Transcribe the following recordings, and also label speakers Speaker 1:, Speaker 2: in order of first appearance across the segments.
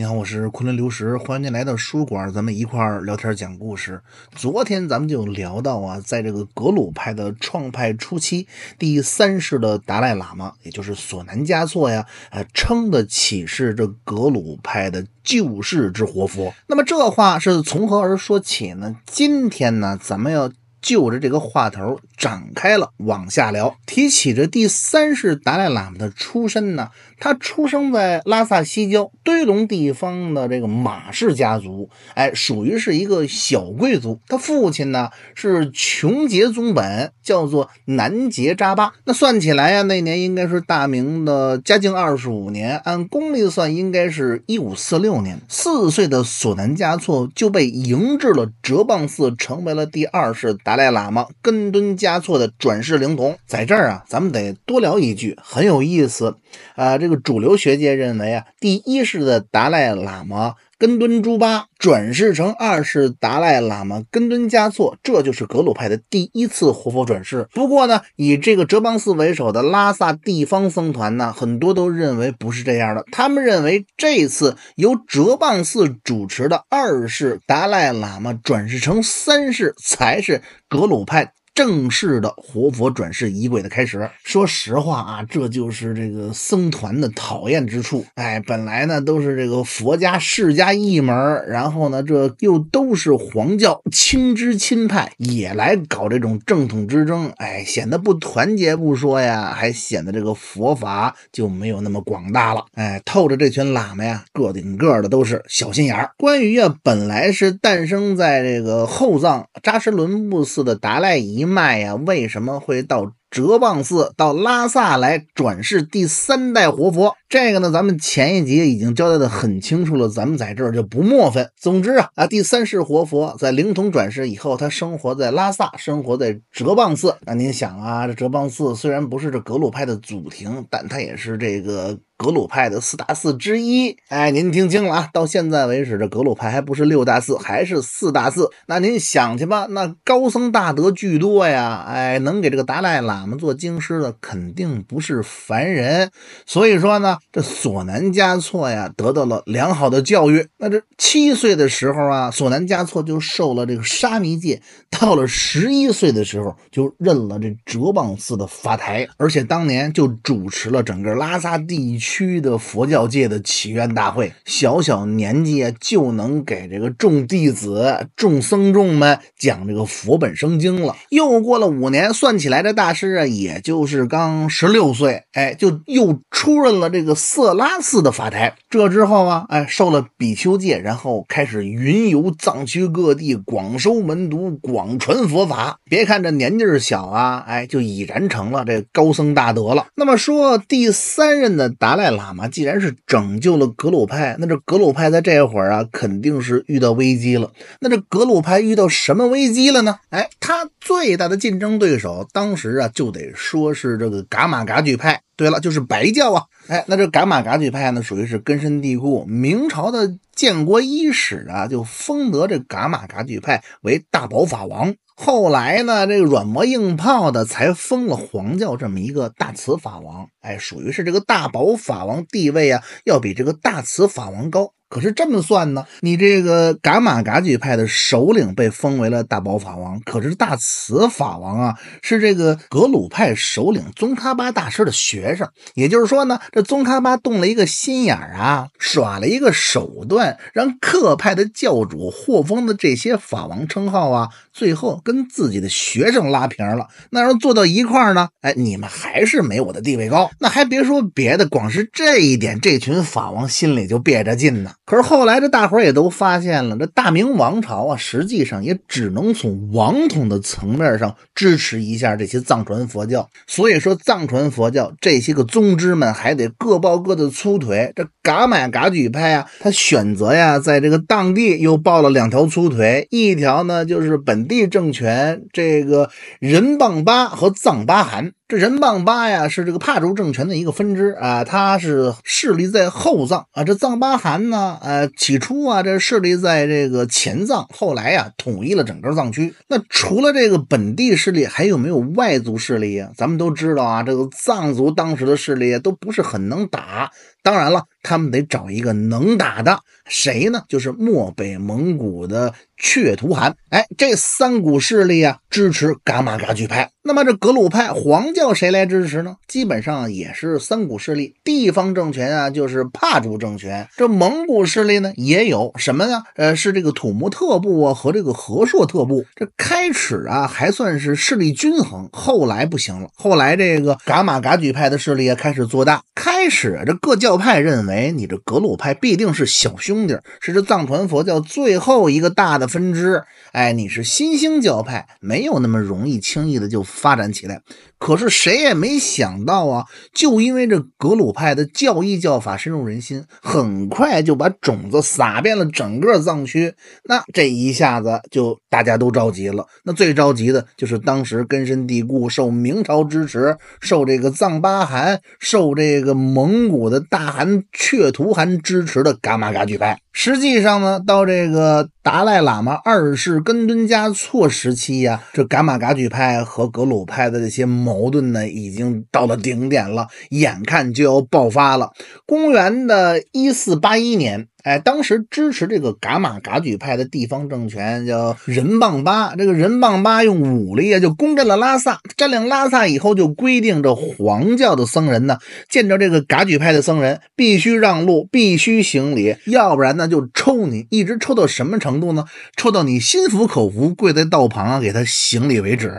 Speaker 1: 你好，我是昆仑流石，欢迎您来到书馆，咱们一块儿聊天讲故事。昨天咱们就聊到啊，在这个格鲁派的创派初期，第三世的达赖喇嘛，也就是索南嘉措呀，呃，称得起是这格鲁派的救世之活佛。那么这话是从何而说起呢？今天呢，咱们要。就着这个话头展开了往下聊。提起这第三世达赖喇嘛的出身呢，他出生在拉萨西郊堆龙地方的这个马氏家族，哎，属于是一个小贵族。他父亲呢是琼结宗本，叫做南杰扎巴。那算起来呀，那年应该是大明的嘉靖二十五年，按公历算应该是一五四六年。四岁的索南嘉措就被迎至了哲蚌寺，成为了第二世达。达赖喇嘛根敦嘉措的转世灵童，在这儿啊，咱们得多聊一句，很有意思啊。这个主流学界认为啊，第一世的达赖喇嘛。根敦朱巴转世成二世达赖喇嘛根敦嘉措，这就是格鲁派的第一次活佛转世。不过呢，以这个哲蚌寺为首的拉萨地方僧团呢，很多都认为不是这样的。他们认为这次由哲蚌寺主持的二世达赖喇嘛转世成三世才是格鲁派。正式的活佛转世仪轨的开始。说实话啊，这就是这个僧团的讨厌之处。哎，本来呢都是这个佛家世家一门然后呢这又都是黄教亲支亲派，也来搞这种正统之争。哎，显得不团结不说呀，还显得这个佛法就没有那么广大了。哎，透着这群喇嘛呀，个顶个的都是小心眼儿。关于啊，本来是诞生在这个后藏扎什伦布寺的达赖仪。脉呀，为什么会到？哲蚌寺到拉萨来转世第三代活佛，这个呢，咱们前一集已经交代的很清楚了，咱们在这儿就不墨分。总之啊，啊，第三世活佛在灵童转世以后，他生活在拉萨，生活在哲蚌寺。那您想啊，这哲蚌寺虽然不是这格鲁派的祖庭，但它也是这个格鲁派的四大寺之一。哎，您听清了啊？到现在为止，这格鲁派还不是六大寺，还是四大寺。那您想去吧，那高僧大德巨多呀。哎，能给这个达赖喇。咱们做京师的肯定不是凡人，所以说呢，这索南嘉措呀得到了良好的教育。那这七岁的时候啊，索南嘉措就受了这个沙弥戒；到了十一岁的时候，就任了这哲蚌寺的法台，而且当年就主持了整个拉萨地区的佛教界的祈愿大会。小小年纪啊，就能给这个众弟子、众僧众们讲这个《佛本生经》了。又过了五年，算起来这大师。啊，也就是刚十六岁，哎，就又出任了这个色拉寺的法台。这之后啊，哎，受了比丘戒，然后开始云游藏区各地，广收门徒，广传佛法。别看这年纪小啊，哎，就已然成了这高僧大德了。那么说，第三任的达赖喇嘛既然是拯救了格鲁派，那这格鲁派在这会儿啊，肯定是遇到危机了。那这格鲁派遇到什么危机了呢？哎，他最大的竞争对手当时啊。就得说是这个噶玛噶举派，对了，就是白教啊。哎，那这噶玛噶举派呢，属于是根深蒂固。明朝的建国伊始啊，就封得这噶玛噶举派为大宝法王。后来呢，这个软磨硬泡的才封了黄教这么一个大慈法王。哎，属于是这个大宝法王地位啊，要比这个大慈法王高。可是这么算呢？你这个噶玛噶举派的首领被封为了大宝法王，可是大慈法王啊，是这个格鲁派首领宗喀巴大师的学生。也就是说呢，这宗喀巴动了一个心眼儿啊，耍了一个手段，让各派的教主获封的这些法王称号啊，最后跟自己的学生拉平了。那要坐到一块儿呢，哎，你们还是没我的地位高。那还别说别的，光是这一点，这群法王心里就憋着劲呢。可是后来这大伙儿也都发现了，这大明王朝啊，实际上也只能从王统的层面上支持一下这些藏传佛教。所以说，藏传佛教这些个宗支们还得各抱各的粗腿。这噶玛噶举派啊，他选择呀，在这个当地又抱了两条粗腿，一条呢就是本地政权这个仁蚌巴和藏巴汗。这仁蚌巴呀，是这个帕竹政权的一个分支啊，它是势力在后藏啊。这藏巴汗呢，呃，起初啊，这势力在这个前藏，后来啊，统一了整个藏区。那除了这个本地势力，还有没有外族势力呀？咱们都知道啊，这个藏族当时的势力都不是很能打。当然了。他们得找一个能打的，谁呢？就是漠北蒙古的却图汗。哎，这三股势力啊，支持噶玛噶举派。那么这格鲁派、黄教谁来支持呢？基本上也是三股势力，地方政权啊，就是帕竹政权。这蒙古势力呢，也有什么呢？呃，是这个土木特部啊和这个和硕特部。这开始啊还算是势力均衡，后来不行了。后来这个噶玛噶举派的势力也开始做大。开始这各教派认为。哎，你这格鲁派必定是小兄弟，是这藏传佛教最后一个大的分支。哎，你是新兴教派，没有那么容易轻易的就发展起来。可是谁也没想到啊，就因为这格鲁派的教义教法深入人心，很快就把种子撒遍了整个藏区。那这一下子就大家都着急了。那最着急的就是当时根深蒂固、受明朝支持、受这个藏巴汗、受这个蒙古的大汗却图汗支持的噶玛噶举派。实际上呢，到这个。达赖喇嘛二世根敦嘉措时期呀，这噶玛噶举派和格鲁派的这些矛盾呢，已经到了顶点了，眼看就要爆发了。公元的一四八一年。哎，当时支持这个噶玛噶举派的地方政权叫仁蚌巴。这个仁蚌巴用武力啊，就攻占了拉萨。占领拉萨以后，就规定这黄教的僧人呢，见着这个噶举派的僧人，必须让路，必须行礼，要不然呢就抽你。一直抽到什么程度呢？抽到你心服口服，跪在道旁啊，给他行礼为止。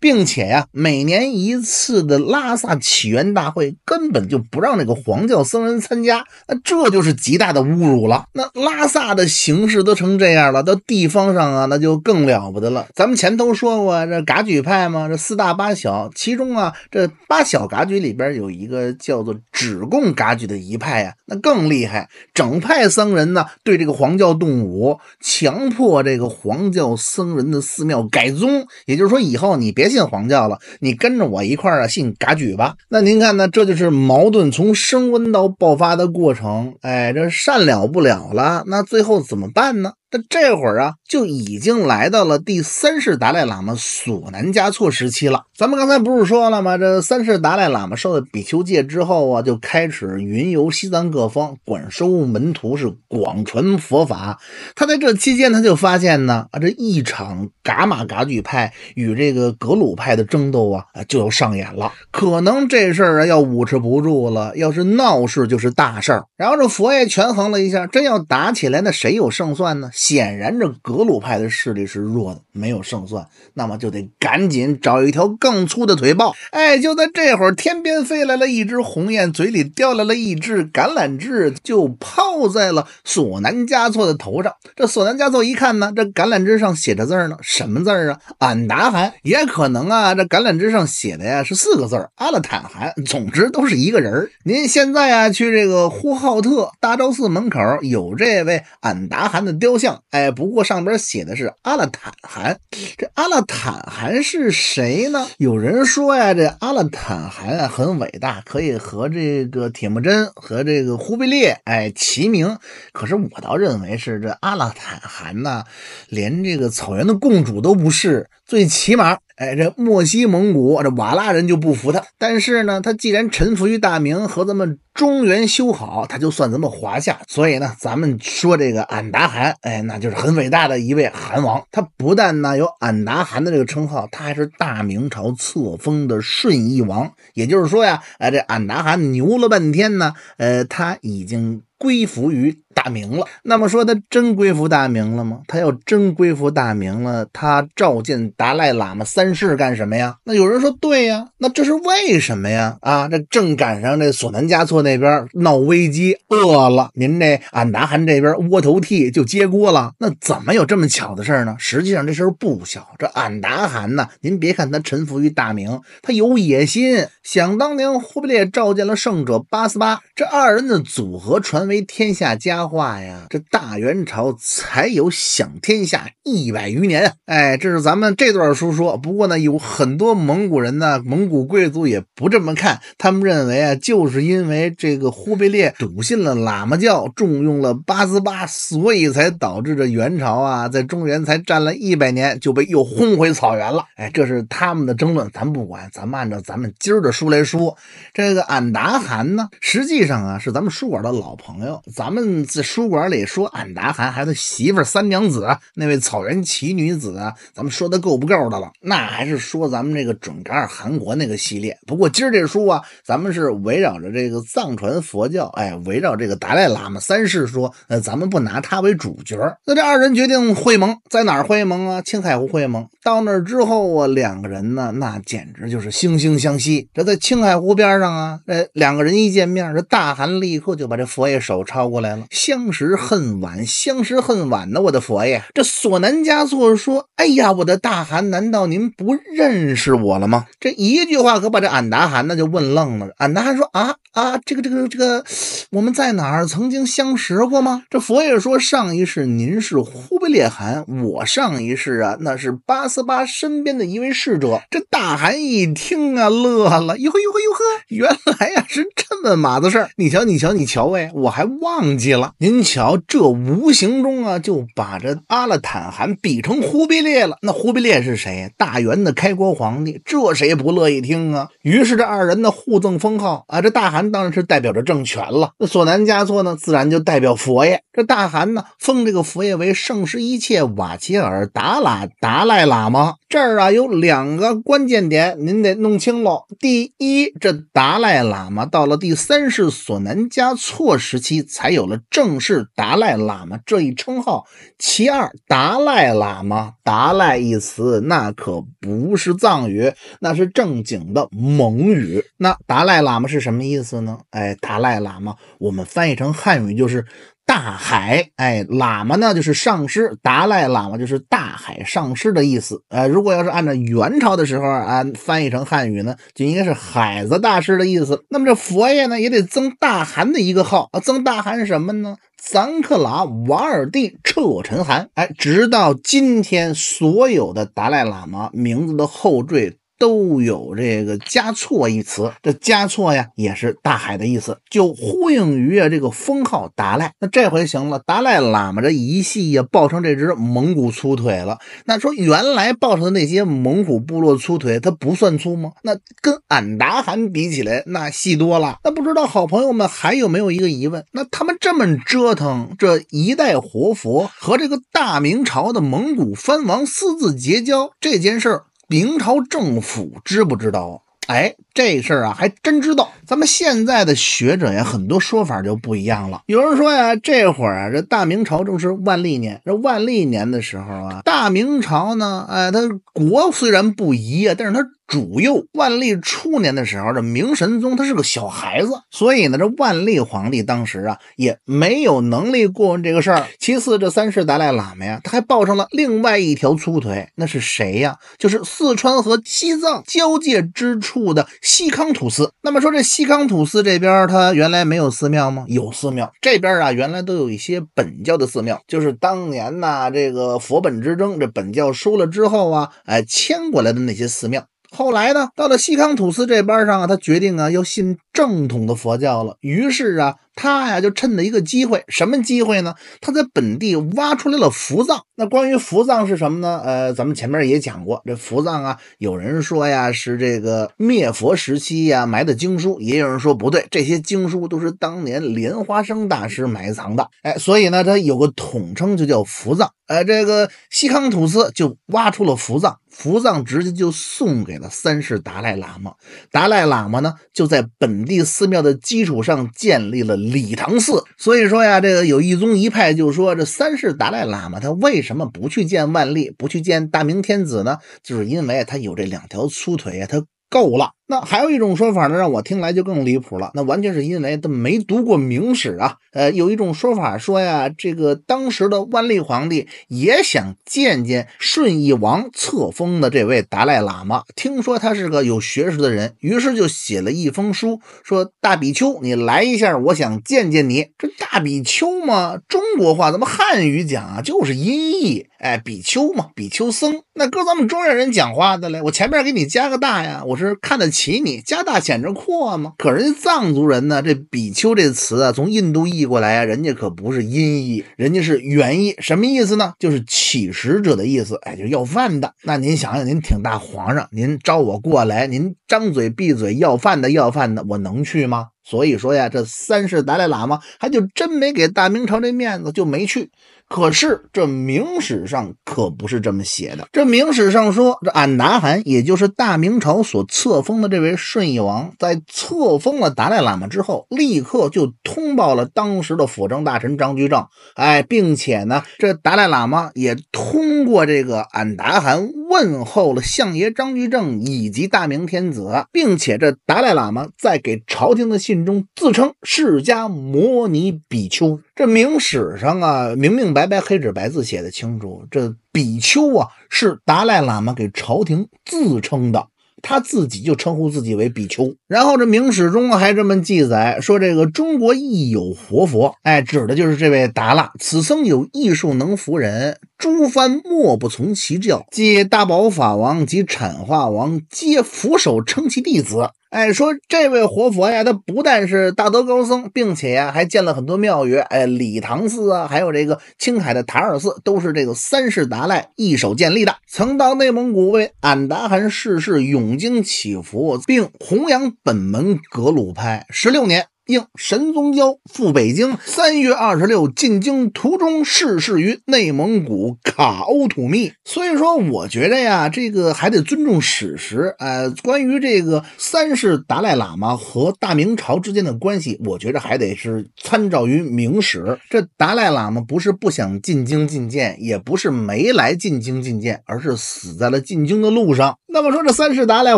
Speaker 1: 并且呀，每年一次的拉萨起源大会，根本就不让那个黄教僧人参加。啊，这就是极大的侮辱。堵了，那拉萨的形势都成这样了，到地方上啊，那就更了不得了。咱们前头说过，这噶举派嘛，这四大八小，其中啊，这八小噶举里边有一个叫做止贡噶举的一派啊，那更厉害。整派僧人呢，对这个黄教动武，强迫这个黄教僧人的寺庙改宗，也就是说，以后你别信黄教了，你跟着我一块儿啊信噶举吧。那您看呢，这就是矛盾从升温到爆发的过程。哎，这善了不了了，那最后怎么办呢？那这会儿啊，就已经来到了第三世达赖喇嘛索南加措时期了。咱们刚才不是说了吗？这三世达赖喇嘛受了比丘戒之后啊，就开始云游西藏各方，广收门徒，是广传佛法。他在这期间，他就发现呢，啊，这一场噶玛噶举派与这个格鲁派的争斗啊，就要上演了。可能这事儿啊，要捂持不住了。要是闹事，就是大事儿。然后这佛爷权衡了一下，真要打起来，那谁有胜算呢？显然，这格鲁派的势力是弱的，没有胜算，那么就得赶紧找一条更粗的腿抱。哎，就在这会儿，天边飞来了一只鸿雁，嘴里叼来了一只橄榄枝，就抛在了索南加措的头上。这索南加措一看呢，这橄榄枝上写着字儿呢，什么字儿啊？俺达汗，也可能啊，这橄榄枝上写的呀是四个字儿，阿勒坦汗。总之都是一个人儿。您现在啊，去这个呼和浩特大昭寺门口有这位俺达汗的雕像。哎，不过上边写的是阿勒坦汗，这阿勒坦汗是谁呢？有人说呀，这阿勒坦汗啊很伟大，可以和这个铁木真和这个忽必烈哎齐名。可是我倒认为是这阿勒坦汗呢，连这个草原的共主都不是。最起码，哎，这墨西蒙古这瓦剌人就不服他。但是呢，他既然臣服于大明，和咱们中原修好，他就算咱们华夏。所以呢，咱们说这个俺答汗，哎，那就是很伟大的一位汗王。他不但呢有俺答汗的这个称号，他还是大明朝册封的顺义王。也就是说呀，哎，这俺答汗牛了半天呢，呃，他已经。归服于大明了，那么说他真归服大明了吗？他要真归服大明了，他召见达赖喇嘛三世干什么呀？那有人说对呀，那这是为什么呀？啊，这正赶上这索南加措那边闹危机，饿了，您这俺达汗这边窝头屉就揭锅了，那怎么有这么巧的事儿呢？实际上这事儿不小，这俺达汗呢，您别看他臣服于大明，他有野心。想当年忽必烈召见了圣者八思巴，这二人的组合传。为天下佳话呀！这大元朝才有享天下一百余年啊！哎，这是咱们这段书说。不过呢，有很多蒙古人呢，蒙古贵族也不这么看。他们认为啊，就是因为这个忽必烈笃信了喇嘛教，重用了八思巴，所以才导致这元朝啊，在中原才占了一百年就被又轰回草原了。哎，这是他们的争论，咱不管。咱们按照咱们今儿的书来说，这个俺答汗呢，实际上啊是咱们书馆的老朋。友。朋友，咱们在书馆里说俺达汗还是媳妇三娘子那位草原奇女子，咱们说的够不够的了？那还是说咱们这个准噶尔汗国那个系列。不过今儿这书啊，咱们是围绕着这个藏传佛教，哎，围绕这个达赖喇嘛三世说。呃，咱们不拿他为主角。那这二人决定会盟，在哪儿会盟啊？青海湖会盟。到那儿之后啊，两个人呢，那简直就是惺惺相惜。这在青海湖边上啊，呃，两个人一见面，这大汗立刻就把这佛爷。手抄过来了，相识恨晚，相识恨晚呢！我的佛爷，这索南嘉措说：“哎呀，我的大汗，难道您不认识我了吗？”这一句话可把这俺达汗那就问愣了。俺达汗说：“啊啊，这个这个这个，我们在哪儿曾经相识过吗？”这佛爷说：“上一世您是忽必烈汗，我上一世啊，那是八思巴身边的一位侍者。”这大汗一听啊，乐了，呦呵呦呵呦呵，原来呀是这么码子事儿！你瞧你瞧你瞧喂，我还。还忘记了，您瞧，这无形中啊，就把这阿勒坦汗比成忽必烈了。那忽必烈是谁大元的开国皇帝，这谁不乐意听啊？于是这二人呢，互赠封号啊。这大汗当然是代表着政权了，那索南嘉措呢，自然就代表佛爷。这大汗呢，封这个佛爷为圣世一切瓦杰尔达喇达赖喇嘛。这儿啊有两个关键点，您得弄清喽。第一，这达赖喇嘛到了第三世索南加措时期，才有了正式达赖喇嘛这一称号。其二，达赖喇嘛“达赖”一词那可不是藏语，那是正经的蒙语。那达赖喇嘛是什么意思呢？哎，达赖喇嘛，我们翻译成汉语就是。大海，哎，喇嘛呢就是上师，达赖喇嘛就是大海上师的意思。呃，如果要是按照元朝的时候啊翻译成汉语呢，就应该是海子大师的意思。那么这佛爷呢也得增大汗的一个号啊，增大汗什么呢？咱克拉瓦尔蒂彻尘汗。哎，直到今天，所有的达赖喇嘛名字的后缀。都有这个加措一词，这加措呀也是大海的意思，就呼应于啊这个封号达赖。那这回行了，达赖喇嘛这一系呀抱上这只蒙古粗腿了。那说原来抱上的那些蒙古部落粗腿，它不算粗吗？那跟俺达汗比起来，那细多了。那不知道好朋友们还有没有一个疑问？那他们这么折腾这一代活佛和这个大明朝的蒙古藩王私自结交这件事儿。明朝政府知不知道啊？哎。这事儿啊，还真知道。咱们现在的学者呀，很多说法就不一样了。有人说呀，这会儿啊，这大明朝正是万历年，这万历年的时候啊，大明朝呢，哎，他国虽然不一啊，但是他主幼。万历初年的时候，这明神宗他是个小孩子，所以呢，这万历皇帝当时啊，也没有能力过问这个事儿。其次，这三世达赖喇嘛呀，他还抱上了另外一条粗腿，那是谁呀？就是四川和西藏交界之处的。西康土司，那么说这西康土司这边，它原来没有寺庙吗？有寺庙，这边啊原来都有一些本教的寺庙，就是当年呐这个佛本之争，这本教输了之后啊，哎迁过来的那些寺庙。后来呢，到了西康土司这边上啊，他决定啊要信正统的佛教了。于是啊，他呀就趁着一个机会，什么机会呢？他在本地挖出来了佛藏。那关于佛藏是什么呢？呃，咱们前面也讲过，这佛藏啊，有人说呀是这个灭佛时期呀埋的经书，也有人说不对，这些经书都是当年莲花生大师埋藏的。哎，所以呢，它有个统称就叫佛藏。哎，这个西康土司就挖出了佛藏，佛藏直接就送给。三世达赖喇嘛，达赖喇嘛呢就在本地寺庙的基础上建立了礼堂寺。所以说呀，这个有一宗一派就说这三世达赖喇嘛他为什么不去见万历，不去见大明天子呢？就是因为他有这两条粗腿呀，他够了。那还有一种说法呢，让我听来就更离谱了。那完全是因为他没读过明史啊。呃，有一种说法说呀，这个当时的万历皇帝也想见见顺义王册封的这位达赖喇嘛，听说他是个有学识的人，于是就写了一封书，说大比丘，你来一下，我想见见你。这大比丘嘛，中国话咱们汉语讲啊，就是音译，哎，比丘嘛，比丘僧。那搁咱们中原人讲话的嘞，我前面给你加个大呀，我是看得清。起你家大显着阔吗？可人家藏族人呢，这比丘这词啊，从印度译过来啊，人家可不是音译，人家是原意，什么意思呢？就是乞食者的意思，哎，就要饭的。那您想想，您挺大皇上，您招我过来，您张嘴闭嘴要饭的要饭的，我能去吗？所以说呀，这三世达赖喇嘛还就真没给大明朝这面子，就没去。可是这明史上可不是这么写的。这明史上说，这俺答汗也就是大明朝所册封的这位顺义王，在册封了达赖喇嘛之后，立刻就通报了当时的辅政大臣张居正，哎，并且呢，这达赖喇嘛也通过这个俺答汗问候了相爷张居正以及大明天子，并且这达赖喇嘛在给朝廷的信中自称释迦摩尼比丘。这明史上啊，明明白白，黑纸白字写的清楚。这比丘啊，是达赖喇嘛给朝廷自称的，他自己就称呼自己为比丘。然后这明史中还这么记载说，这个中国亦有活佛，哎，指的就是这位达赖。此僧有艺术能服人，诸藩莫不从其教，即大宝法王及阐化王皆俯首称其弟子。哎，说这位活佛呀，他不但是大德高僧，并且呀，还建了很多庙宇，哎，理塘寺啊，还有这个青海的塔尔寺，都是这个三世达赖一手建立的。曾到内蒙古为俺答汗逝世永经祈福，并弘扬本门格鲁派十六年。应神宗邀赴北京，三月二十六进京途中逝世于内蒙古卡欧土密。所以说，我觉得呀，这个还得尊重史实。呃，关于这个三世达赖喇嘛和大明朝之间的关系，我觉着还得是参照于明史。这达赖喇嘛不是不想进京觐见，也不是没来进京觐见，而是死在了进京的路上。那么说，这三世达赖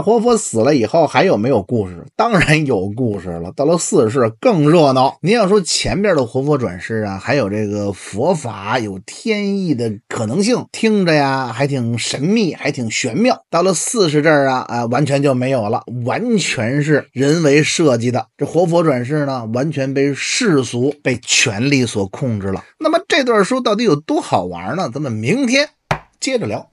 Speaker 1: 活佛死了以后还有没有故事？当然有故事了。到了四世更热闹。您要说前边的活佛转世啊，还有这个佛法有天意的可能性，听着呀，还挺神秘，还挺玄妙。到了四世这儿啊，啊，完全就没有了，完全是人为设计的。这活佛转世呢，完全被世俗、被权力所控制了。那么这段书到底有多好玩呢？咱们明天接着聊。